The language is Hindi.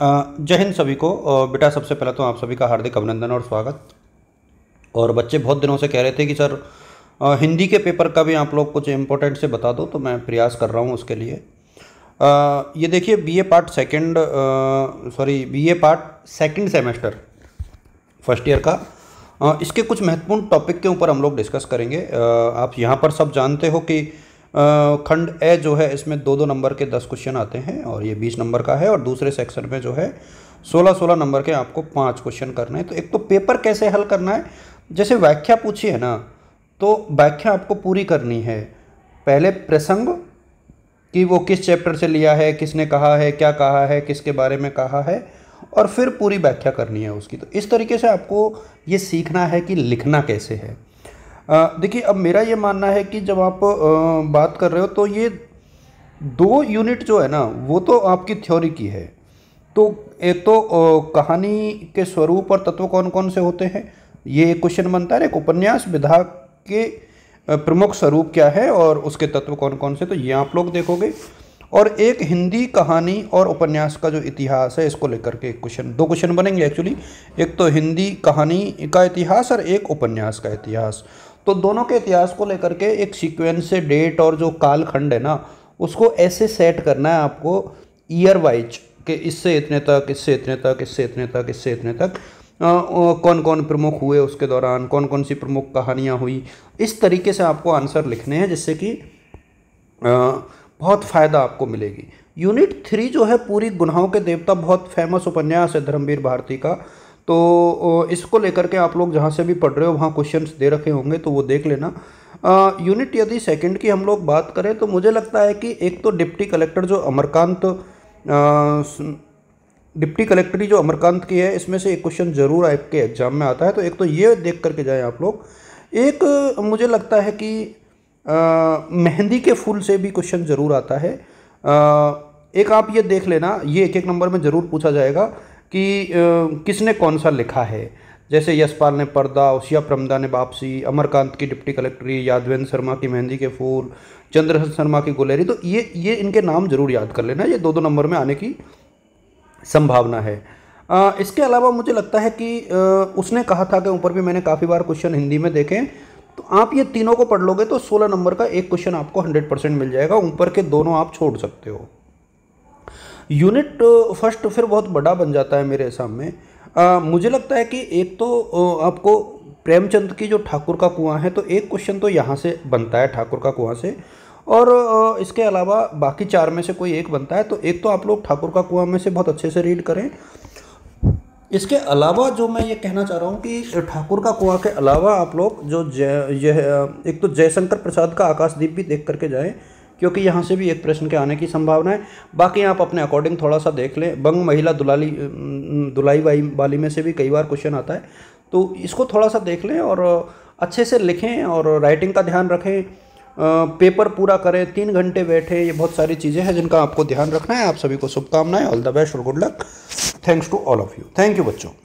जय हिंद सभी को बेटा सबसे पहले तो आप सभी का हार्दिक अभिनंदन और स्वागत और बच्चे बहुत दिनों से कह रहे थे कि सर हिंदी के पेपर का भी आप लोग कुछ इम्पोर्टेंट से बता दो तो मैं प्रयास कर रहा हूँ उसके लिए आ, ये देखिए BA part second sorry BA part second semester first year का आ, इसके कुछ महत्वपूर्ण टॉपिक के ऊपर हम लोग डिस्कस करेंगे आ, आप यहाँ पर सब जानते हो कि खंड ए जो है इसमें दो दो नंबर के दस क्वेश्चन आते हैं और ये बीस नंबर का है और दूसरे सेक्शन में जो है सोलह सोलह नंबर के आपको पाँच क्वेश्चन करने हैं तो एक तो पेपर कैसे हल करना है जैसे व्याख्या पूछी है ना तो व्याख्या आपको पूरी करनी है पहले प्रसंग कि वो किस चैप्टर से लिया है किसने कहा है क्या कहा है किसके बारे में कहा है और फिर पूरी व्याख्या करनी है उसकी तो इस तरीके से आपको ये सीखना है कि लिखना कैसे है देखिए अब मेरा ये मानना है कि जब आप बात कर रहे हो तो ये दो यूनिट जो है ना वो तो आपकी थ्योरी की है तो एक तो कहानी के स्वरूप और तत्व कौन कौन से होते हैं ये एक क्वेश्चन बनता है एक उपन्यास विधा के प्रमुख स्वरूप क्या है और उसके तत्व कौन कौन से तो ये आप लोग देखोगे और एक हिंदी कहानी और उपन्यास का जो इतिहास है इसको लेकर के क्वेश्चन दो क्वेश्चन बनेंगे एक्चुअली एक तो हिंदी कहानी का इतिहास और एक उपन्यास का इतिहास तो दोनों के इतिहास को लेकर के एक सीक्वेंस से डेट और जो कालखंड है ना उसको ऐसे सेट करना है आपको ईयर वाइज कि इससे इतने तक इससे इतने तक इससे इतने तक इससे इतने तक आ, आ, कौन कौन प्रमुख हुए उसके दौरान कौन कौन सी प्रमुख कहानियाँ हुई इस तरीके से आपको आंसर लिखने हैं जिससे कि बहुत फ़ायदा आपको मिलेगी यूनिट थ्री जो है पूरी गुनाहों के देवता बहुत फेमस उपन्यास है धर्मवीर भारती का तो इसको लेकर के आप लोग जहाँ से भी पढ़ रहे हो वहाँ क्वेश्चंस दे रखे होंगे तो वो देख लेना यूनिट यदि सेकंड की हम लोग बात करें तो मुझे लगता है कि एक तो डिप्टी कलेक्टर जो अमरकांत डिप्टी कलेक्टरी जो अमरकांत की है इसमें से एक क्वेश्चन ज़रूर आपके एग्ज़ाम में आता है तो एक तो ये देख करके जाए आप लोग एक मुझे लगता है कि मेहंदी के फूल से भी क्वेश्चन ज़रूर आता है आ, एक आप ये देख लेना ये एक एक नंबर में ज़रूर पूछा जाएगा कि किसने कौन सा लिखा है जैसे यशपाल ने पर्दा उसिया प्रमदा ने वापसी अमरकांत की डिप्टी कलेक्ट्री यादवेंद्र शर्मा की मेहंदी के फूल चंद्रहन शर्मा की गुलेरी तो ये ये इनके नाम ज़रूर याद कर लेना ये दो दो नंबर में आने की संभावना है आ, इसके अलावा मुझे लगता है कि आ, उसने कहा था कि ऊपर भी मैंने काफ़ी बार क्वेश्चन हिंदी में देखे तो आप ये तीनों को पढ़ लोगे तो सोलह नंबर का एक क्वेश्चन आपको हंड्रेड परसेंट मिल जाएगा ऊपर के दोनों आप छोड़ सकते हो यूनिट फर्स्ट तो फिर बहुत बड़ा बन जाता है मेरे सामने आ, मुझे लगता है कि एक तो आपको प्रेमचंद की जो ठाकुर का कुआं है तो एक क्वेश्चन तो यहाँ से बनता है ठाकुर का कुआं से और इसके अलावा बाकी चार में से कोई एक बनता है तो एक तो आप लोग ठाकुर का कुआं में से बहुत अच्छे से रीड करें इसके अलावा जो मैं ये कहना चाह रहा हूँ कि ठाकुर का कुआं के अलावा आप लोग जो जय एक तो जयशंकर प्रसाद का आकाशदीप भी देख करके जाएँ क्योंकि यहाँ से भी एक प्रश्न के आने की संभावना है बाकी आप अपने अकॉर्डिंग थोड़ा सा देख लें बंग महिला दुलाली दुलाई वाई वाली में से भी कई बार क्वेश्चन आता है तो इसको थोड़ा सा देख लें और अच्छे से लिखें और राइटिंग का ध्यान रखें पेपर पूरा करें तीन घंटे बैठें ये बहुत सारी चीज़ें हैं जिनका आपको ध्यान रखना है आप सभी को शुभकामनाएं ऑल द बेस्ट और good luck thanks to all of you thank you बच्चों